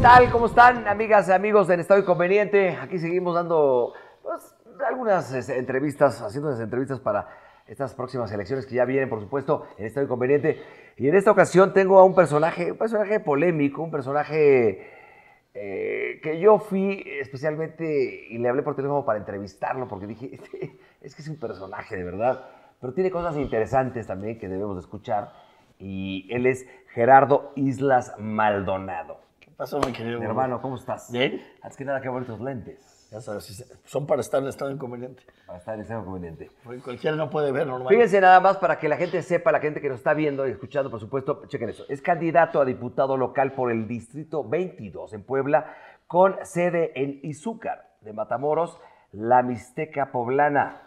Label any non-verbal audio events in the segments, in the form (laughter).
tal? ¿Cómo están, amigas y amigos En Estado Inconveniente? Aquí seguimos dando pues, algunas este, entrevistas, haciendo unas entrevistas para estas próximas elecciones que ya vienen, por supuesto, en Estado Inconveniente. Y en esta ocasión tengo a un personaje, un personaje polémico, un personaje eh, que yo fui especialmente y le hablé por teléfono para entrevistarlo porque dije, (laughs) este, es que es un personaje de verdad, pero tiene cosas interesantes también que debemos escuchar. Y él es Gerardo Islas Maldonado pasó, mi querido? hermano, ¿cómo estás? Bien. Antes que nada, que bonitos tus lentes. Ya sabes, son para estar en estado inconveniente. Para estar en estado inconveniente. Porque cualquiera no puede ver normal. Fíjense nada más para que la gente sepa, la gente que nos está viendo y escuchando, por supuesto, chequen eso. Es candidato a diputado local por el Distrito 22 en Puebla, con sede en Izúcar de Matamoros, la Mixteca Poblana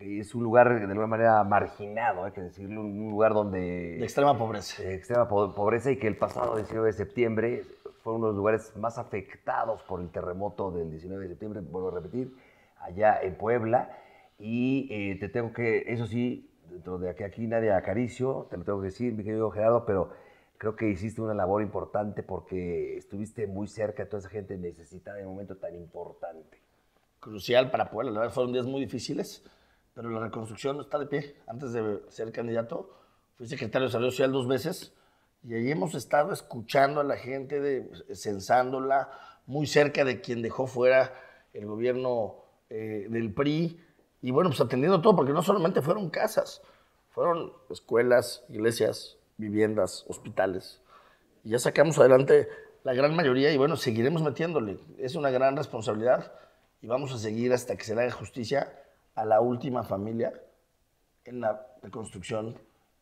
es un lugar de alguna manera marginado, hay que decirlo, un lugar donde... De extrema pobreza. De extrema pobreza y que el pasado 19 de septiembre fue uno de los lugares más afectados por el terremoto del 19 de septiembre, vuelvo a repetir, allá en Puebla. Y eh, te tengo que, eso sí, dentro de aquí, aquí nadie acaricio, te lo tengo que decir, mi querido Gerardo, pero creo que hiciste una labor importante porque estuviste muy cerca de toda esa gente necesitada en un momento tan importante. Crucial para Puebla, la verdad fueron días muy difíciles, pero la reconstrucción está de pie. Antes de ser candidato, fui secretario de Salud Social dos veces y ahí hemos estado escuchando a la gente, de, censándola, muy cerca de quien dejó fuera el gobierno eh, del PRI. Y bueno, pues atendiendo todo, porque no solamente fueron casas, fueron escuelas, iglesias, viviendas, hospitales. Y ya sacamos adelante la gran mayoría y bueno, seguiremos metiéndole. Es una gran responsabilidad y vamos a seguir hasta que se le haga justicia a la última familia en la reconstrucción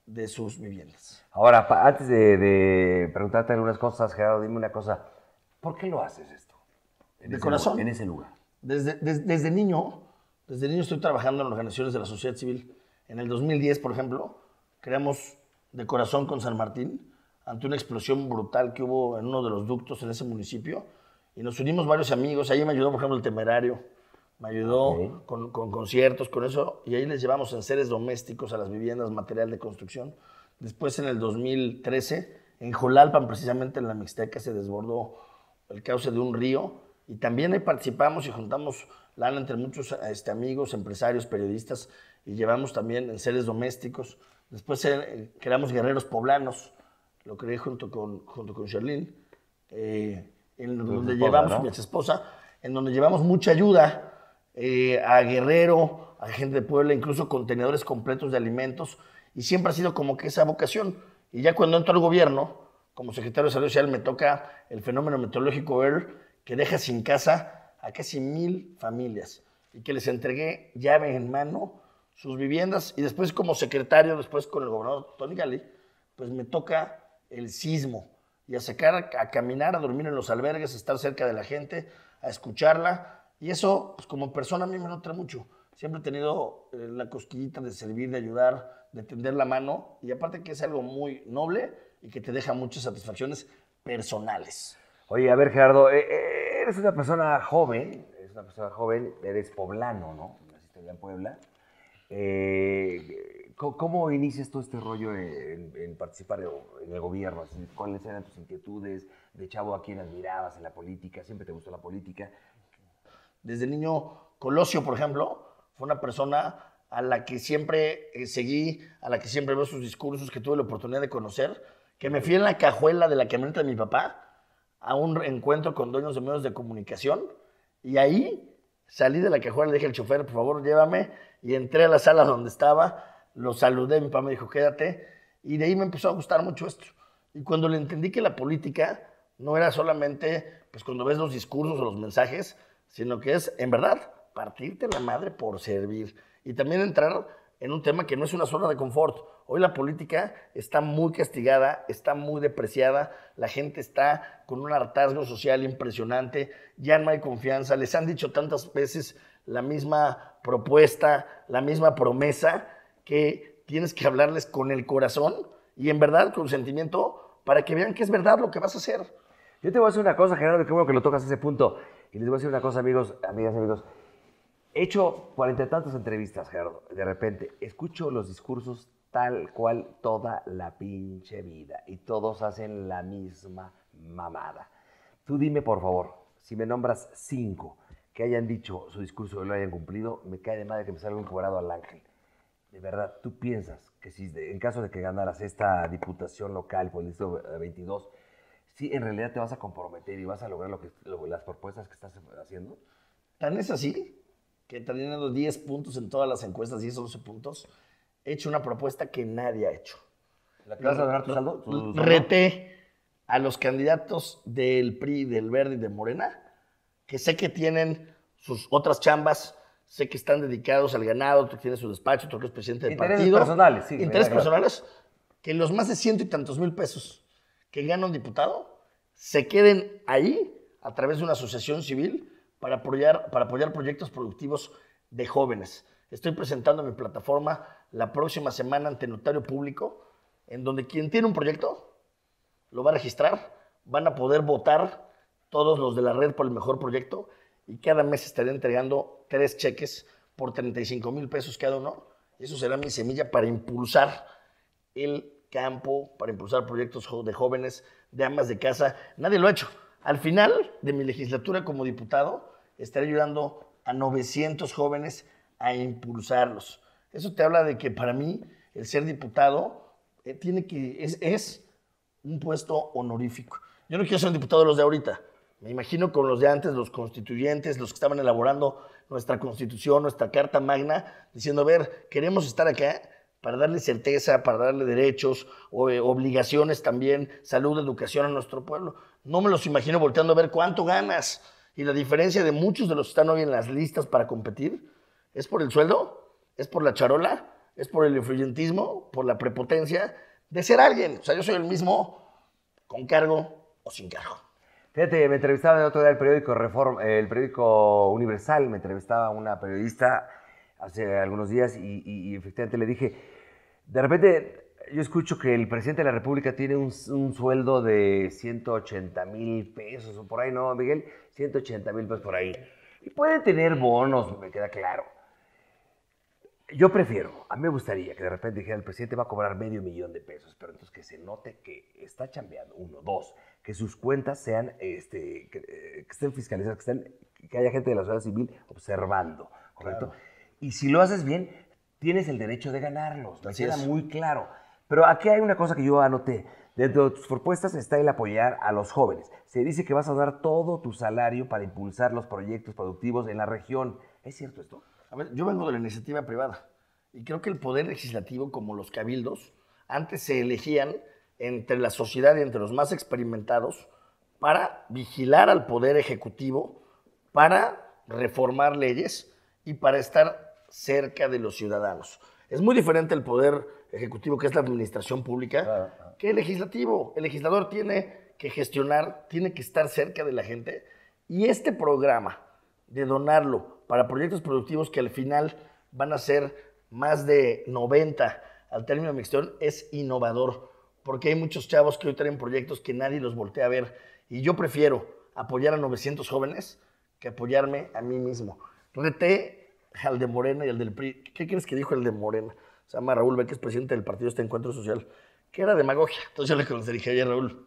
de sus viviendas. Ahora, antes de, preguntarte algunas cosas, Gerardo, dime una cosa. ¿Por qué lo haces esto? de corazón. en ese lugar. Desde, desde, desde, niño, desde niño estoy trabajando en organizaciones de la sociedad civil. En el 2010, por ejemplo, creamos de corazón con San Martín ante una explosión brutal que hubo en uno de los ductos en ese municipio. Y nos unimos varios amigos. Ahí me ayudó, por ejemplo, el temerario me ayudó con, conciertos, con eso. Y ahí les llevamos enseres domésticos a las viviendas, material de construcción. Después, en el 2013, en Jolalpan, precisamente en la Mixteca, se desbordó el cauce de un río. Y también ahí participamos y juntamos lana entre muchos este, amigos, empresarios, periodistas. Y llevamos también enseres domésticos. Después eh, creamos Guerreros Poblanos. Lo creé junto con, junto con Sherlyn. Eh, en donde llevamos, mi esposa, en donde llevamos mucha ayuda eh, a Guerrero, a gente de Puebla, incluso contenedores completos de alimentos, y siempre ha sido como que esa vocación. Y ya cuando entro al gobierno, como secretario de Salud Social, me toca el fenómeno meteorológico ver que deja sin casa a casi mil familias, y que les entregué llave en mano sus viviendas, y después como secretario, después con el gobernador Tony Gali, pues me toca el sismo, y a sacar, a caminar, a dormir en los albergues, a estar cerca de la gente, a escucharla, y eso, pues como persona a mí me nota mucho. Siempre he tenido eh, la cosquillita de servir, de ayudar, de tender la mano. Y aparte que es algo muy noble y que te deja muchas satisfacciones personales. Oye, a ver, Gerardo, eh, eh, eres una persona joven, eres una persona joven, eres poblano, ¿no? Naciste en Puebla. ¿Cómo inicias todo este rollo en, en, participar en el gobierno? ¿Cuáles eran tus inquietudes? ¿De chavo a quién admirabas en la política? ¿Siempre te gustó la política? Desde niño, Colosio, por ejemplo, fue una persona a la que siempre eh, seguí, a la que siempre veo sus discursos, que tuve la oportunidad de conocer, que me fui en la cajuela de la camioneta de mi papá a un encuentro con dueños de medios de comunicación y ahí salí de la cajuela, le dije al chofer, por favor, llévame y entré a la sala donde estaba, lo saludé, mi papá me dijo, quédate y de ahí me empezó a gustar mucho esto. Y cuando le entendí que la política no era solamente, pues cuando ves los discursos o los mensajes, sino que es, en verdad, partirte la madre por servir. Y también entrar en un tema que no es una zona de confort. Hoy la política está muy castigada, está muy depreciada, la gente está con un hartazgo social impresionante, ya no hay confianza, les han dicho tantas veces la misma propuesta, la misma promesa, que tienes que hablarles con el corazón y en verdad con sentimiento para que vean que es verdad lo que vas a hacer. Yo te voy a decir una cosa, Gerardo, que bueno que lo tocas a ese punto. Y les voy a decir una cosa, amigos, amigas, amigos. He hecho cuarenta y tantas entrevistas, Gerardo. De repente, escucho los discursos tal cual toda la pinche vida y todos hacen la misma mamada. Tú dime, por favor, si me nombras cinco que hayan dicho su discurso y lo hayan cumplido, me cae de madre que me salga un cobrado al ángel. De verdad, ¿tú piensas que si en caso de que ganaras esta diputación local por el 22, sí en realidad te vas a comprometer y vas a lograr lo que, las propuestas que estás haciendo? Tan es así que teniendo 10 puntos en todas las encuestas, 10, 11 puntos, he hecho una propuesta que nadie ha hecho. ¿La que vas a ganar tu saldo? reté a los candidatos del PRI, del Verde y de Morena, que sé que tienen sus otras chambas, sé que están dedicados al ganado, que tiene su despacho, que es presidente del partido. Intereses personales, Intereses personales, que los más de ciento y tantos mil pesos que gana un diputado se queden ahí a través de una asociación civil para apoyar, para apoyar proyectos productivos de jóvenes. Estoy presentando mi plataforma la próxima semana ante notario público, en donde quien tiene un proyecto lo va a registrar, van a poder votar todos los de la red por el mejor proyecto y cada mes estaré entregando tres cheques por 35 mil pesos cada uno. Eso será mi semilla para impulsar el campo, para impulsar proyectos de jóvenes, de amas de casa. Nadie lo ha hecho. Al final de mi legislatura como diputado, estaré ayudando a 900 jóvenes a impulsarlos. Eso te habla de que para mí el ser diputado eh, tiene que, es, un puesto honorífico. Yo no quiero ser un diputado de los de ahorita. Me imagino con los de antes, los constituyentes, los que estaban elaborando nuestra constitución, nuestra carta magna, diciendo, a ver, queremos estar acá, para darle certeza, para darle derechos, eh, obligaciones también, salud, educación a nuestro pueblo. No me los imagino volteando a ver cuánto ganas. Y la diferencia de muchos de los que están hoy en las listas para competir es por el sueldo, es por la charola, es por el influyentismo, por la prepotencia de ser alguien. O sea, yo soy el mismo con cargo o sin cargo. Fíjate, me entrevistaba el otro día el periódico Reform, eh, el periódico Universal, me entrevistaba una periodista hace algunos días y efectivamente le dije, de repente yo escucho que el presidente de la República tiene un, sueldo de 180 mil pesos o por ahí, ¿no, Miguel? 180 mil pesos por ahí. Y puede tener bonos, me queda claro. Yo prefiero, a mí me gustaría que de repente dijera el presidente va a cobrar medio millón de pesos, pero entonces que se note que está chambeando, uno, dos, que sus cuentas sean, este, que, eh, estén fiscalizadas, que, estén, que haya gente de la sociedad civil observando, ¿correcto? Y si lo haces bien, tienes el derecho de ganarlos. Así queda es. muy claro. Pero aquí hay una cosa que yo anoté. Dentro de tus propuestas está el apoyar a los jóvenes. Se dice que vas a dar todo tu salario para impulsar los proyectos productivos en la región. ¿Es cierto esto? A ver, yo vengo de la iniciativa privada y creo que el poder legislativo, como los cabildos, antes se elegían entre la sociedad y entre los más experimentados para vigilar al poder ejecutivo, para reformar leyes y para estar cerca de los ciudadanos. Es muy diferente el poder ejecutivo, que es la administración pública, que el legislativo. El legislador tiene que gestionar, tiene que estar cerca de la gente. Y este programa de donarlo para proyectos productivos que al final van a ser más de 90 al término de mi gestión es innovador, porque hay muchos chavos que hoy traen proyectos que nadie los voltea a ver. Y yo prefiero apoyar a 900 jóvenes que apoyarme a mí mismo. Reté al de Morena y al del PRI. ¿Qué quieres que dijo el de Morena? Se llama Raúl que es presidente del partido este Encuentro Social, que era demagogia. Entonces yo le dije a Raúl,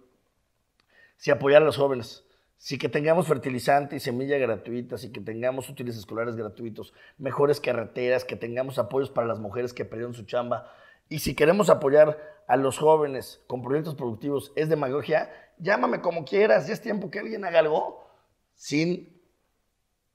si apoyar a los jóvenes, si que tengamos fertilizante y semilla gratuitas, si que tengamos útiles escolares gratuitos, mejores carreteras, que tengamos apoyos para las mujeres que perdieron su chamba, y si queremos apoyar a los jóvenes con proyectos productivos, es demagogia, llámame como quieras, ya es tiempo que alguien haga algo sin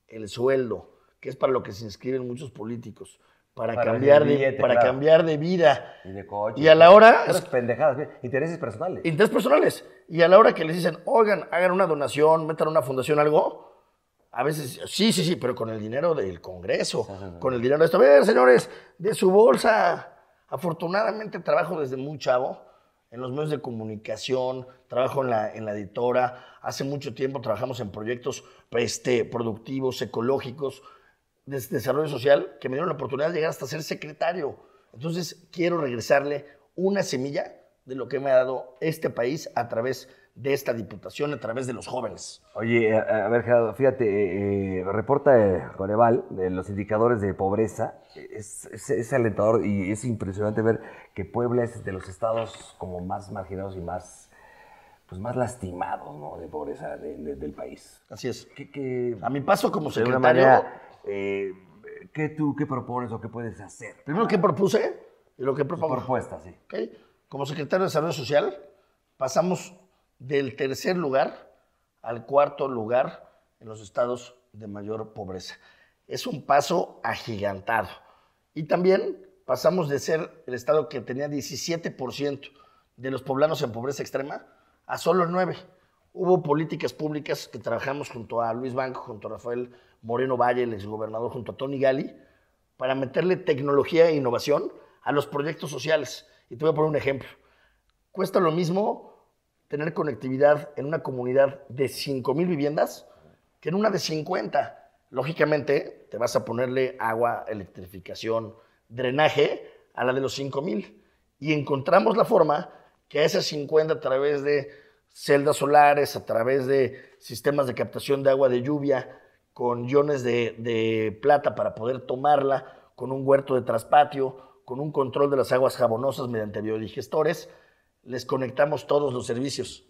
el sueldo que es para lo que se inscriben muchos políticos. Para, cambiar, de, para cambiar de vida. Y de coche. Y a la hora... pendejadas, intereses personales. Intereses personales. Y a la hora que les dicen, oigan, hagan una donación, metan una fundación, algo, a veces, sí, sí, sí, pero con el dinero del Congreso, con el dinero de esto. A ver, señores, de su bolsa. Afortunadamente trabajo desde muy chavo en los medios de comunicación, trabajo en la, en la editora. Hace mucho tiempo trabajamos en proyectos este, productivos, ecológicos, de desarrollo social que me dieron la oportunidad de llegar hasta ser secretario. Entonces, quiero regresarle una semilla de lo que me ha dado este país a través de esta diputación, a través de los jóvenes. Oye, a, ver, Gerardo, fíjate, eh, eh, reporta Coneval de los indicadores de pobreza. Es, es, alentador y es impresionante ver que Puebla es de los estados como más marginados y más pues más lastimados ¿no? de pobreza del país. Así es. Que, que, a mi paso como secretario, eh, ¿Qué tú, qué propones o qué puedes hacer? Primero, ¿qué propuse? Y lo que propongo. Propuesta, sí. Como secretario de Desarrollo Social, pasamos del tercer lugar al cuarto lugar en los estados de mayor pobreza. Es un paso agigantado. Y también pasamos de ser el estado que tenía 17% de los poblanos en pobreza extrema a solo 9%. Hubo políticas públicas que trabajamos junto a Luis Banco, junto a Rafael Moreno Valle, el exgobernador, junto a Tony Gali, para meterle tecnología e innovación a los proyectos sociales. Y te voy a poner un ejemplo. Cuesta lo mismo tener conectividad en una comunidad de 5.000 viviendas que en una de 50. Lógicamente, te vas a ponerle agua, electrificación, drenaje a la de los 5.000. Y encontramos la forma que a esas 50 a través de celdas solares, a través de sistemas de captación de agua de lluvia, con iones de, plata para poder tomarla, con un huerto de traspatio, con un control de las aguas jabonosas mediante biodigestores, les conectamos todos los servicios.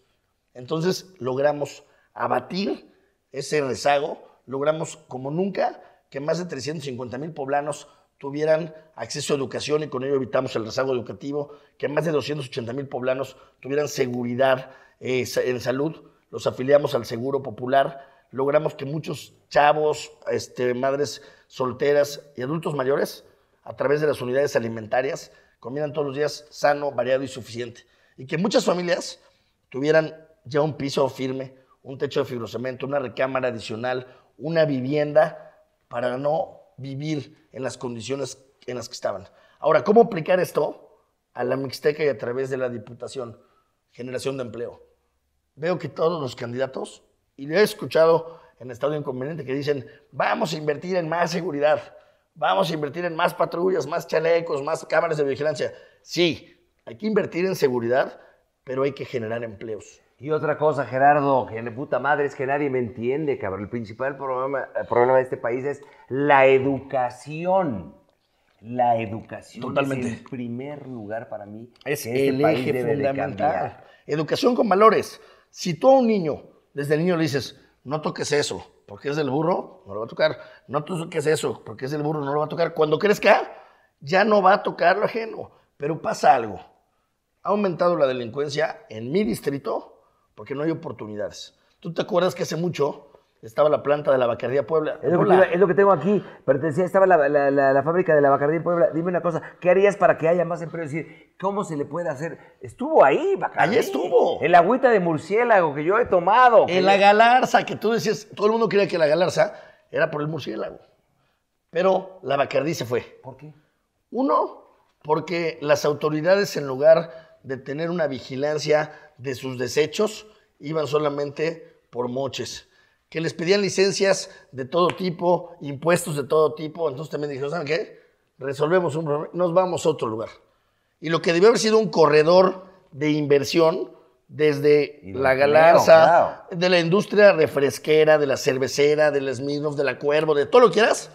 Entonces logramos abatir ese rezago, logramos como nunca que más de 350 mil poblanos tuvieran acceso a educación y con ello evitamos el rezago educativo, que más de 280 mil poblanos tuvieran seguridad eh, en salud, los afiliamos al Seguro Popular, logramos que muchos chavos, este, madres solteras y adultos mayores, a través de las unidades alimentarias, comieran todos los días sano, variado y suficiente. Y que muchas familias tuvieran ya un piso firme, un techo de fibrocemento, una recámara adicional, una vivienda para no vivir en las condiciones en las que estaban. Ahora, ¿cómo aplicar esto a la Mixteca y a través de la Diputación? generación de empleo. Veo que todos los candidatos, y lo he escuchado en Estado Inconveniente, que dicen, vamos a invertir en más seguridad, vamos a invertir en más patrullas, más chalecos, más cámaras de vigilancia. Sí, hay que invertir en seguridad, pero hay que generar empleos. Y otra cosa, Gerardo, que puta madre, es que nadie me entiende, cabrón. El principal problema, el problema de este país es la educación la educación es el primer lugar para mí. Es este el eje fundamental. educación con valores. Si tú a un niño, desde el niño le dices, no toques eso, porque es del burro, no lo va a tocar. No toques eso, porque es del burro, no lo va a tocar. Cuando crezca, ya no va a tocar lo ajeno. Pero pasa algo. Ha aumentado la delincuencia en mi distrito porque no hay oportunidades. ¿Tú te acuerdas que hace mucho estaba la planta de la Bacardía Puebla. Es lo, Que, tengo aquí. Pertenecía, estaba la, fábrica de la Bacardía Puebla. Dime una cosa, ¿qué harías para que haya más empleo? ¿cómo se le puede hacer? Estuvo ahí, Bacardí. Ahí estuvo. El agüita de murciélago que yo he tomado. En la galarza, que tú decías, todo el mundo creía que la galarza era por el murciélago. Pero la Bacardí se fue. ¿Por qué? Uno, porque las autoridades en lugar de tener una vigilancia de sus desechos, iban solamente por moches que les pedían licencias de todo tipo, impuestos de todo tipo. Entonces también dijeron, ¿saben qué? Resolvemos un problema, nos vamos a otro lugar. Y lo que debió haber sido un corredor de inversión desde la Galarza, de la industria refresquera, de la cervecera, del Smirnoff, de la Cuervo, de todo lo que quieras,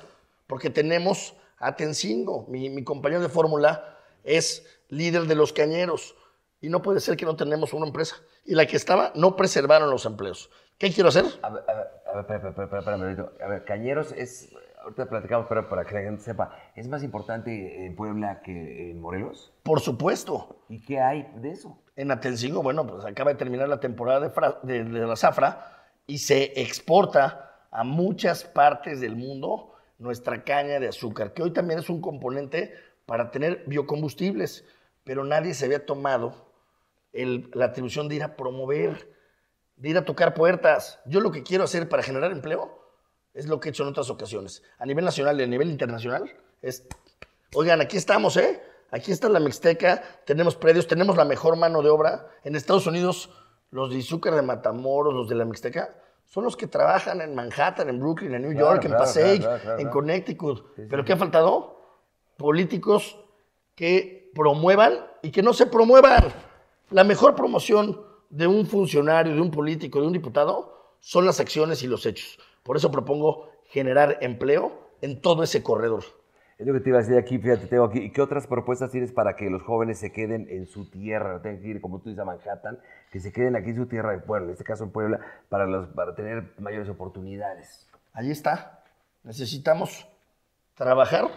porque tenemos a Tencingo, mi, mi compañero de fórmula es líder de los cañeros. Y no puede ser que no tenemos una empresa. Y la que estaba, no preservaron los empleos. ¿Qué quiero hacer? A ver, a ver, a ver, A ver, Cañeros es, ahorita platicamos, pero para que la gente sepa, ¿es más importante en Puebla que en Morelos? Por supuesto. ¿Y qué hay de eso? En Atencingo, bueno, pues acaba de terminar la temporada de, la zafra y se exporta a muchas partes del mundo nuestra caña de azúcar, que hoy también es un componente para tener biocombustibles, pero nadie se había tomado la atribución de ir a promover de ir a tocar puertas. Yo lo que quiero hacer para generar empleo es lo que he hecho en otras ocasiones. A nivel nacional y a nivel internacional es, oigan, aquí estamos, ¿eh? Aquí está la Mixteca, tenemos predios, tenemos la mejor mano de obra. En Estados Unidos, los de Izúcar de Matamoros, los de la Mixteca, son los que trabajan en Manhattan, en Brooklyn, en New York, en Passaic, en Connecticut. Pero ¿qué ha faltado? Políticos que promuevan y que no se promuevan. La mejor promoción de un funcionario, de un político, de un diputado, son las acciones y los hechos. Por eso propongo generar empleo en todo ese corredor. Es lo que te iba a decir aquí, fíjate, tengo aquí. qué otras propuestas tienes para que los jóvenes se queden en su tierra? Tengan que ir, como tú dices, a Manhattan, que se queden aquí en su tierra de en este caso en Puebla, para, para tener mayores oportunidades. Ahí está. Necesitamos trabajar,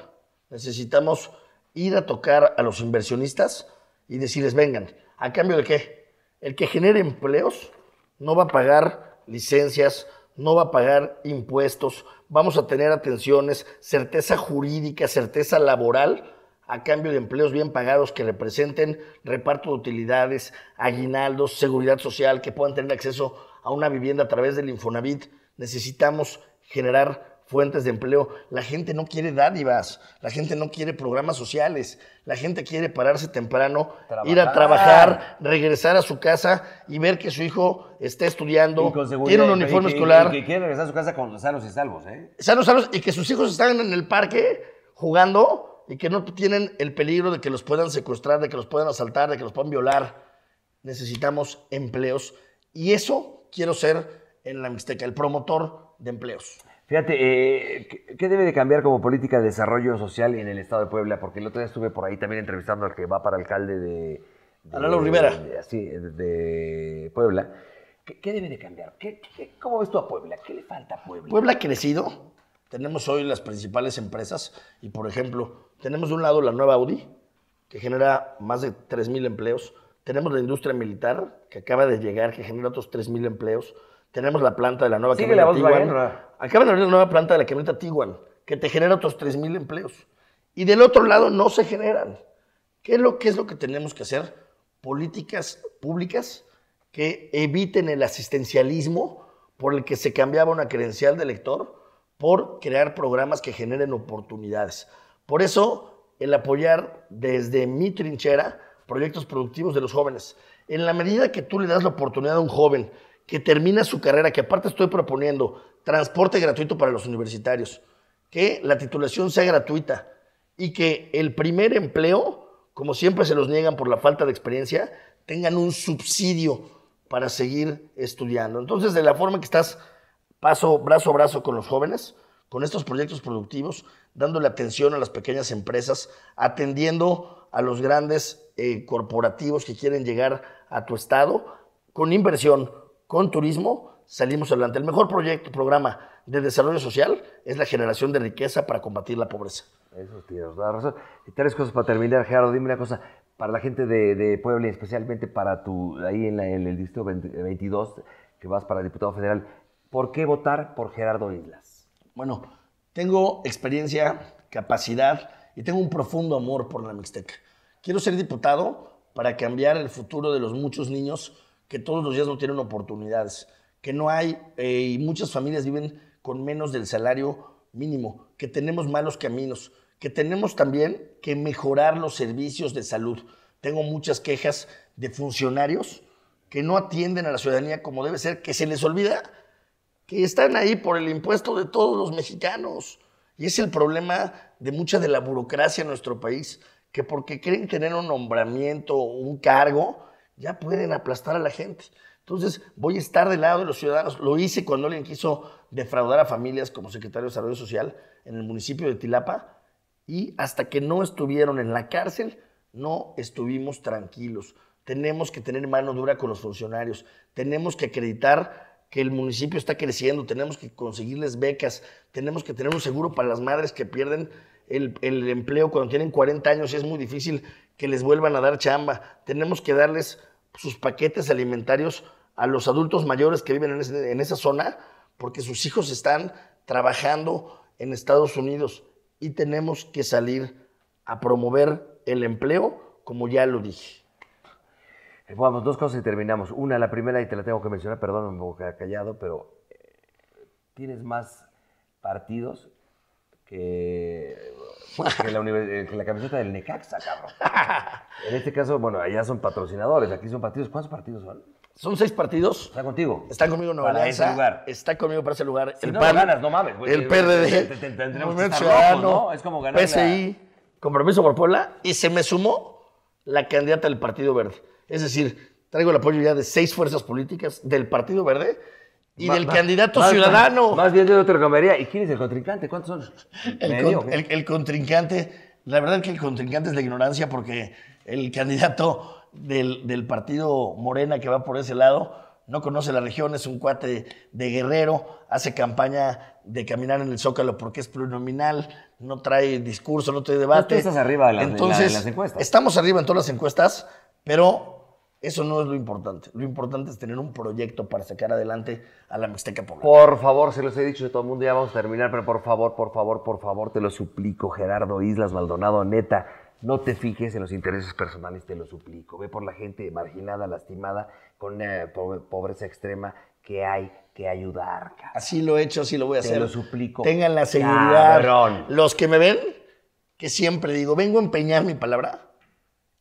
necesitamos ir a tocar a los inversionistas y decirles, vengan, ¿a cambio de qué? El que genere empleos no va a pagar licencias, no va a pagar impuestos, vamos a tener atenciones, certeza jurídica, certeza laboral a cambio de empleos bien pagados que representen reparto de utilidades, aguinaldos, seguridad social, que puedan tener acceso a una vivienda a través del Infonavit. Necesitamos generar fuentes de empleo. La gente no quiere dádivas, la gente no quiere programas sociales, la gente quiere pararse temprano, ir a trabajar, regresar a su casa y ver que su hijo está estudiando, tiene un uniforme escolar. Y que quiere regresar a su casa con sanos y salvos, ¿eh? Sanos, y que sus hijos están en el parque jugando y que no tienen el peligro de que los puedan secuestrar, de que los puedan asaltar, de que los puedan violar. Necesitamos empleos y eso quiero ser en la Mixteca, el promotor de empleos. Fíjate, eh, ¿qué debe de cambiar como política de desarrollo social en el Estado de Puebla? Porque el otro día estuve por ahí también entrevistando al que va para alcalde de... de Rivera. De, de, Puebla. ¿Qué, debe de cambiar? cómo ves tú a Puebla? ¿Qué le falta a Puebla? Puebla ha crecido. Tenemos hoy las principales empresas y, por ejemplo, tenemos de un lado la nueva Audi, que genera más de 3.000 empleos. Tenemos la industria militar, que acaba de llegar, que genera otros 3.000 empleos. Tenemos la planta de la nueva camioneta Tiguan. Acaban de abrir la nueva planta de la camioneta Tiguan, que te genera otros 3.000 empleos. Y del otro lado no se generan. ¿Qué es lo, qué es lo que tenemos que hacer? Políticas públicas que eviten el asistencialismo por el que se cambiaba una credencial de lector por crear programas que generen oportunidades. Por eso, el apoyar desde mi trinchera proyectos productivos de los jóvenes. En la medida que tú le das la oportunidad a un joven que termina su carrera, que aparte estoy proponiendo transporte gratuito para los universitarios, que la titulación sea gratuita y que el primer empleo, como siempre se los niegan por la falta de experiencia, tengan un subsidio para seguir estudiando. Entonces, de la forma que estás paso, brazo a brazo con los jóvenes, con estos proyectos productivos, dándole atención a las pequeñas empresas, atendiendo a los grandes eh, corporativos que quieren llegar a tu estado, con inversión, con turismo salimos adelante. El mejor proyecto, programa de desarrollo social es la generación de riqueza para combatir la pobreza. Eso tienes razón. Y tres cosas para terminar, Gerardo. Dime una cosa. Para la gente de, de Puebla, especialmente para tu, ahí en, el distrito 22, que vas para diputado federal, ¿por qué votar por Gerardo Islas? Bueno, tengo experiencia, capacidad y tengo un profundo amor por la Mixteca. Quiero ser diputado para cambiar el futuro de los muchos niños que todos los días no tienen oportunidades, que no hay, eh, y muchas familias viven con menos del salario mínimo, que tenemos malos caminos, que tenemos también que mejorar los servicios de salud. Tengo muchas quejas de funcionarios que no atienden a la ciudadanía como debe ser, que se les olvida que están ahí por el impuesto de todos los mexicanos. Y es el problema de mucha de la burocracia en nuestro país, que porque creen tener un nombramiento un cargo, ya pueden aplastar a la gente. Entonces, voy a estar del lado de los ciudadanos. Lo hice cuando alguien quiso defraudar a familias como secretario de Salud Social en el municipio de Tilapa y hasta que no estuvieron en la cárcel, no estuvimos tranquilos. Tenemos que tener mano dura con los funcionarios, tenemos que acreditar que el municipio está creciendo, tenemos que conseguirles becas, tenemos que tener un seguro para las madres que pierden el, el empleo cuando tienen 40 años y es muy difícil que les vuelvan a dar chamba, tenemos que darles sus paquetes alimentarios a los adultos mayores que viven en, esa zona, porque sus hijos están trabajando en Estados Unidos y tenemos que salir a promover el empleo, como ya lo dije. Eh, vamos, dos cosas y terminamos. Una, la primera, y te la tengo que mencionar, perdón, me voy a callado, pero eh, tienes más partidos eh, (laughs) eh, que, la, camiseta del Necaxa, cabrón. En este caso, bueno, allá son patrocinadores, aquí son partidos. ¿Cuántos partidos son? Son seis partidos. Está contigo. Está conmigo Nueva Para ese lugar. Está conmigo para ese lugar. el no ganas, no mames. el PRD. Es como ganar PSI, Compromiso por Puebla. Y se me sumó la candidata del Partido Verde. Es decir, traigo el apoyo ya de seis fuerzas políticas del Partido Verde y del candidato ciudadano. Más bien de otra recomendaría. ¿Y quién es el contrincante? ¿Cuántos son? El, contrincante, la verdad es que el contrincante es la ignorancia porque el candidato del, partido Morena que va por ese lado no conoce la región, es un cuate de guerrero, hace campaña de caminar en el Zócalo porque es plurinominal, no trae discurso, no trae debate. arriba las encuestas. Estamos arriba en todas las encuestas, pero eso no es lo importante. Lo importante es tener un proyecto para sacar adelante a la Mixteca Poblana. Por favor, se los he dicho de todo el mundo, ya vamos a terminar, pero por favor, por favor, por favor, te lo suplico, Gerardo Islas Maldonado, neta, no te fijes en los intereses personales, te lo suplico. Ve por la gente marginada, lastimada, con eh, pobreza extrema que hay que ayudar. Así lo he hecho, así lo voy a hacer. Te lo suplico. Tengan la seguridad. Los que me ven, que siempre digo, vengo a empeñar mi palabra.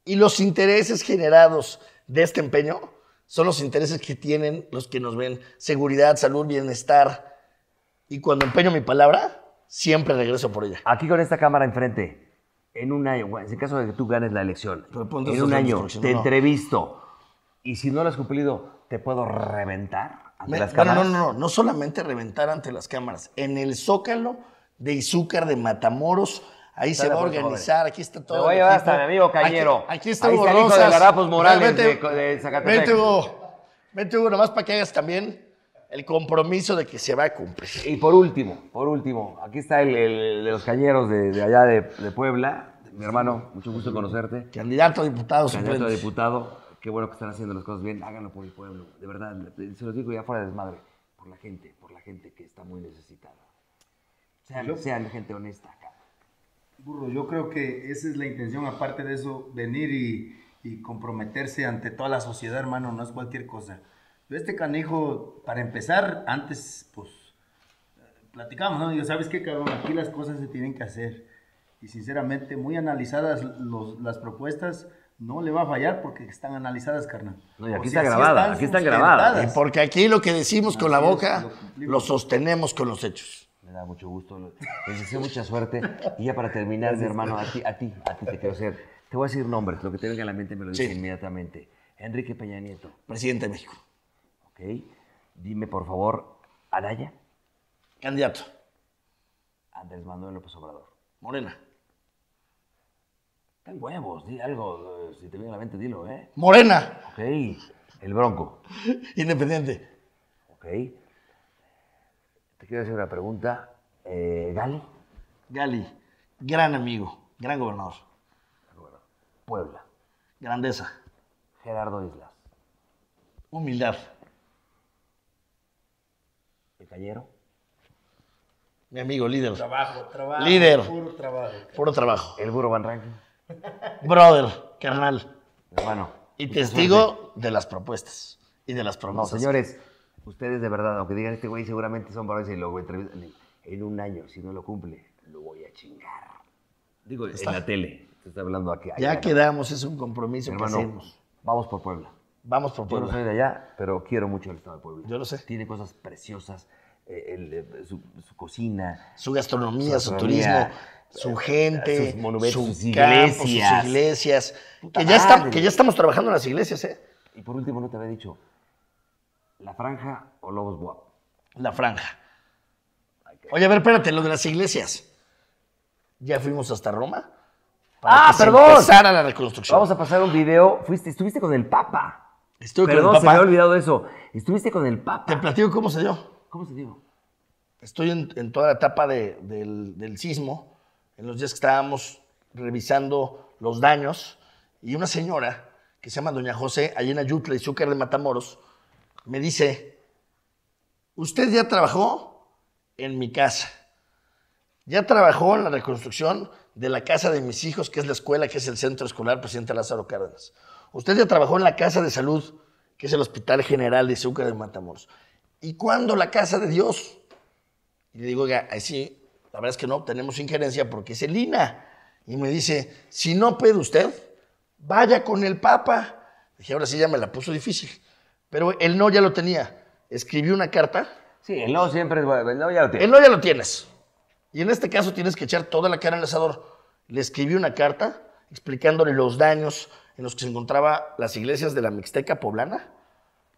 Y los intereses generados de este empeño son los intereses que tienen los que nos ven. Seguridad, salud, bienestar. Y cuando empeño mi palabra, siempre regreso por ella. Aquí con esta cámara enfrente, en un año, en caso de que tú ganes la elección, en un año te entrevisto y si no lo has cumplido, te puedo reventar ante las cámaras. no, no, no, no solamente reventar ante las cámaras. En el Zócalo de Izúcar de Matamoros Ahí se va a organizar, aquí está todo. Me voy a llevar hasta mi amigo Cañero. Aquí, está Hugo el de Morales de, de, Zacatepec. Vente Hugo, vente Hugo, nomás para que hagas también el compromiso de que se va a cumplir. Y por último, por último, aquí está el, de los Cañeros de, allá de, Puebla. Mi hermano, mucho gusto conocerte. Candidato a diputado. Candidato a diputado. Qué bueno que están haciendo las cosas bien. Háganlo por el pueblo, de verdad. Se los digo ya fuera de desmadre. Por la gente, por la gente que está muy necesitada. Sean, sean gente honesta, acá. Burro, yo creo que esa es la intención, aparte de eso, venir y, comprometerse ante toda la sociedad, hermano, no es cualquier cosa. este canijo, para empezar, antes, pues, platicamos, ¿no? Digo, ¿sabes qué, cabrón? Aquí las cosas se tienen que hacer. Y sinceramente, muy analizadas las propuestas, no le va a fallar porque están analizadas, carnal. No, y aquí, grabada, están aquí grabadas, aquí porque aquí lo que decimos con la boca, lo sostenemos con los hechos. Me da mucho gusto. Les deseo mucha suerte. Y ya para terminar, mi hermano, a ti, a ti, a ti te quiero hacer. Te voy a decir nombres, lo que te venga a la mente me lo dices inmediatamente. Enrique Peña Nieto. Presidente de México. Ok. Dime, por favor, Araya, Candidato. Andrés Manuel López Obrador. Morena. Están huevos, di algo. Eh, si te viene a la mente, dilo, ¿eh? Morena. Ok. El Bronco. (laughs) Independiente. Ok. Te quiero hacer una pregunta. Eh, ¿Gali? Gali, gran amigo, gran gobernador. Puebla. Grandeza. Gerardo Islas. Humildad. ¿El callero? Mi amigo, líder. Trabajo, trabajo. Líder. Puro trabajo. Puro trabajo. El burro Van Brother, carnal. Hermano. Y testigo de las propuestas y de las promesas. señores ustedes de verdad, aunque digan este güey seguramente son varones y lo entrevistan, en un año, si no lo cumple, lo voy a chingar. Digo, en la tele. hablando Ya quedamos, es un compromiso que hacemos. Vamos por Puebla. Vamos por Puebla. Yo no soy de allá, pero quiero mucho el estado de Puebla. Yo lo sé. Tiene cosas preciosas, eh, eh, su, cocina, su gastronomía, su, turismo, eh, su gente, sus iglesias. sus iglesias que, ya que ya estamos trabajando en las iglesias, ¿eh? Y por último, no te había dicho, ¿La Franja o Lobos Buap? La Franja. Oye, a ver, espérate, lo de las iglesias. Ya fuimos hasta Roma. ah, perdón. la reconstrucción. Vamos a pasar un video. Fuiste, estuviste con el Papa. Estuve con el Papa. se me había olvidado eso. Estuviste con el Papa. Te platico cómo se dio. ¿Cómo se dio? Estoy en, toda la etapa del, sismo, en los días que estábamos revisando los daños, y una señora que se llama Doña José, allí en Ayutla y Zúcar de Matamoros, me dice, usted ya trabajó en mi casa, ya trabajó en la reconstrucción de la casa de mis hijos, que es la escuela, que es el centro escolar presidente Lázaro Cárdenas. Usted ya trabajó en la casa de salud, que es el Hospital General de Sucre de Matamoros. ¿Y cuándo la casa de Dios? Y le digo, oiga, sí, la verdad es que no tenemos injerencia porque es el INA. Y me dice, si no puede usted, vaya con el Papa. Dije, ahora sí ya me la puso difícil. Pero el no ya lo tenía. Escribió una carta. Sí, el no siempre es bueno. El no ya lo tienes. El no ya lo tienes. Y en este caso tienes que echar toda la cara al asador. Le escribí una carta explicándole los daños en los que se encontraba las iglesias de la Mixteca poblana.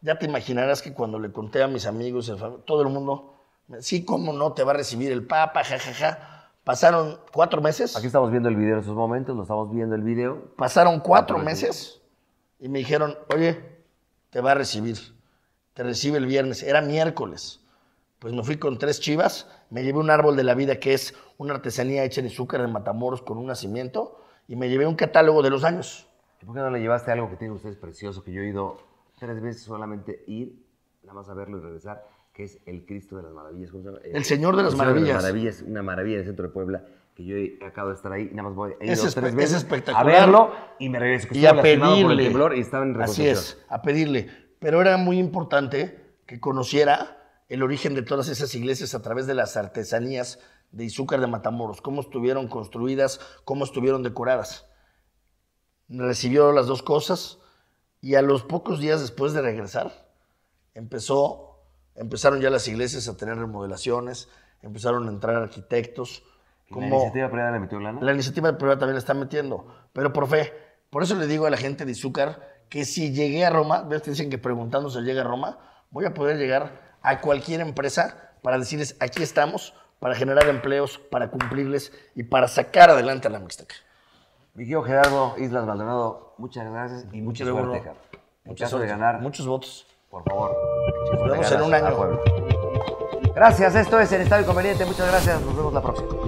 Ya te imaginarás que cuando le conté a mis amigos, todo el mundo, sí, cómo no te va a recibir el Papa, jajaja. Ja, ja. Pasaron cuatro meses. Aquí estamos viendo el video en estos momentos, lo estamos viendo el video. Pasaron cuatro meses y me dijeron, oye, te va a recibir. Te recibe el viernes. Era miércoles. Pues me fui con tres chivas, me llevé un árbol de la vida que es una artesanía hecha en azúcar en Matamoros con un nacimiento y me llevé un catálogo de los años. ¿Y por qué no le llevaste algo que tiene usted precioso, que yo he ido tres veces solamente ir, nada más a verlo y regresar, que es el Cristo de las Maravillas? El, Señor de las Maravillas. De maravillas, una maravilla del centro de Puebla que yo acabo de estar ahí y nada más voy tres veces a verlo y me regreso. y a pedirle. y así es, a pedirle. Pero era muy importante que conociera el origen de todas esas iglesias a través de las artesanías de Izúcar de Matamoros, cómo estuvieron construidas, cómo estuvieron decoradas. Recibió las dos cosas y a los pocos días después de regresar, empezó, empezaron ya las iglesias a tener remodelaciones, empezaron a entrar arquitectos, ¿La iniciativa privada le metió La iniciativa privada también la está metiendo. Pero, profe, por eso le digo a la gente de Izúcar que si llegué a Roma, ver te dicen que preguntándose llega a Roma, voy a poder llegar a cualquier empresa para decirles, aquí estamos, para generar empleos, para cumplirles y para sacar adelante a la Mixteca. Miguel Gerardo Islas Maldonado, muchas gracias y mucha suerte. muchas gracias de ganar, muchos votos. Por favor, nos vemos en un año. Gracias, esto es El Estado Inconveniente. Muchas gracias, nos vemos la próxima.